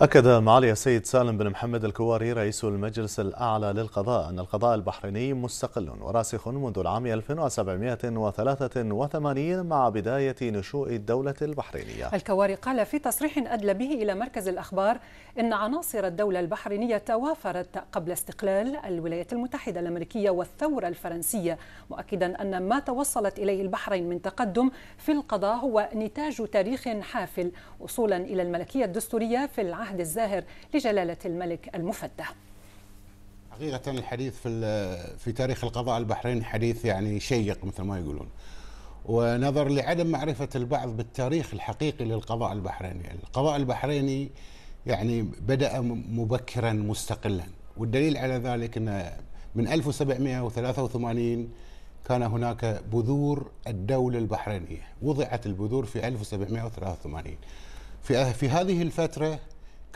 أكد معالي السيد سالم بن محمد الكواري رئيس المجلس الأعلى للقضاء أن القضاء البحريني مستقل وراسخ منذ العام 1783 مع بداية نشوء الدولة البحرينية الكواري قال في تصريح أدلى به إلى مركز الأخبار أن عناصر الدولة البحرينية توافرت قبل استقلال الولايات المتحدة الأمريكية والثورة الفرنسية مؤكدا أن ما توصلت إليه البحرين من تقدم في القضاء هو نتاج تاريخ حافل وصولا إلى الملكية الدستورية في العهد العهد الزاهر لجلالة الملك المفدى حقيقة الحديث في في تاريخ القضاء البحريني حديث يعني شيق مثل ما يقولون. ونظر لعدم معرفة البعض بالتاريخ الحقيقي للقضاء البحريني، القضاء البحريني يعني بدأ مبكرا مستقلا، والدليل على ذلك أن من 1783 كان هناك بذور الدولة البحرينية، وضعت البذور في 1783. في في هذه الفترة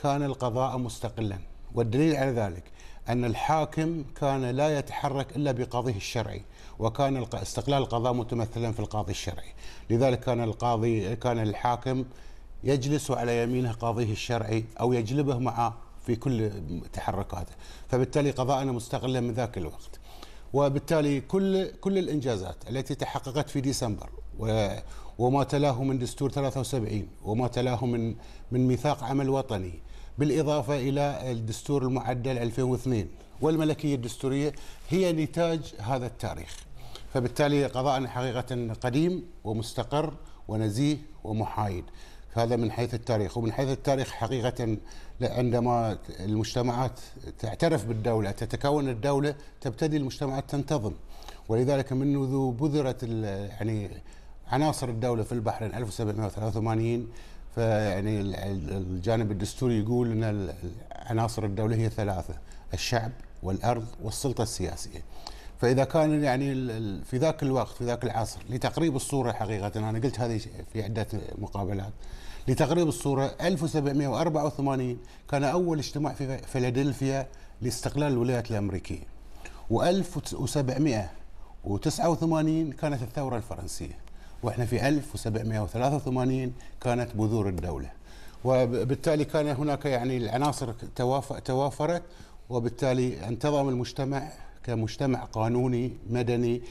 كان القضاء مستقلا والدليل على ذلك أن الحاكم كان لا يتحرك إلا بقاضيه الشرعي وكان استقلال القضاء متمثلا في القاضي الشرعي لذلك كان القاضي كان الحاكم يجلس على يمينه قاضيه الشرعي أو يجلبه معه في كل تحركاته فبالتالي قضاءنا مستقلا من ذاك الوقت وبالتالي كل كل الإنجازات التي تحققت في ديسمبر وما تلاه من دستور 73 وما تلاه من من ميثاق عمل وطني بالإضافة إلى الدستور المعدل 2002 والملكية الدستورية هي نتاج هذا التاريخ فبالتالي قضاءنا حقيقة قديم ومستقر ونزيه ومحايد هذا من حيث التاريخ ومن حيث التاريخ حقيقة عندما المجتمعات تعترف بالدولة تتكون الدولة تبتدي المجتمعات تنتظم ولذلك منذ بذرت يعني عناصر الدولة في البحرين 1783 فيعني الجانب الدستوري يقول أن عناصر الدولة هي ثلاثة الشعب والأرض والسلطة السياسية فإذا كان يعني في ذاك الوقت في ذاك العصر لتقريب الصورة حقيقة أنا قلت هذه في عدة مقابلات لتقريب الصورة 1784 كان أول اجتماع في فيلادلفيا لاستقلال الولايات الأمريكية و1789 كانت الثورة الفرنسية واحنا في 1783 كانت بذور الدوله وبالتالي كان هناك يعني العناصر توافرت وبالتالي انتظم المجتمع كمجتمع قانوني مدني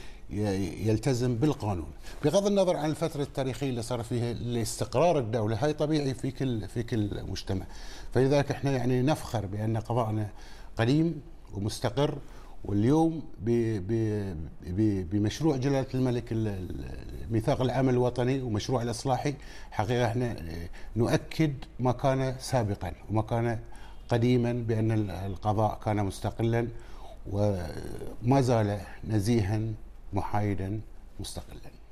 يلتزم بالقانون بغض النظر عن الفترة التاريخية اللي صار فيها لاستقرار الدولة هاي طبيعي في كل في كل مجتمع فلذلك احنا يعني نفخر بأن قضاءنا قديم ومستقر واليوم بمشروع جلاله الملك الميثاق العمل الوطني ومشروع الاصلاحي حقيقه احنا آه، نؤكد ما كان سابقا وما كان قديما بان القضاء كان مستقلا وما زال نزيها محايدا مستقلا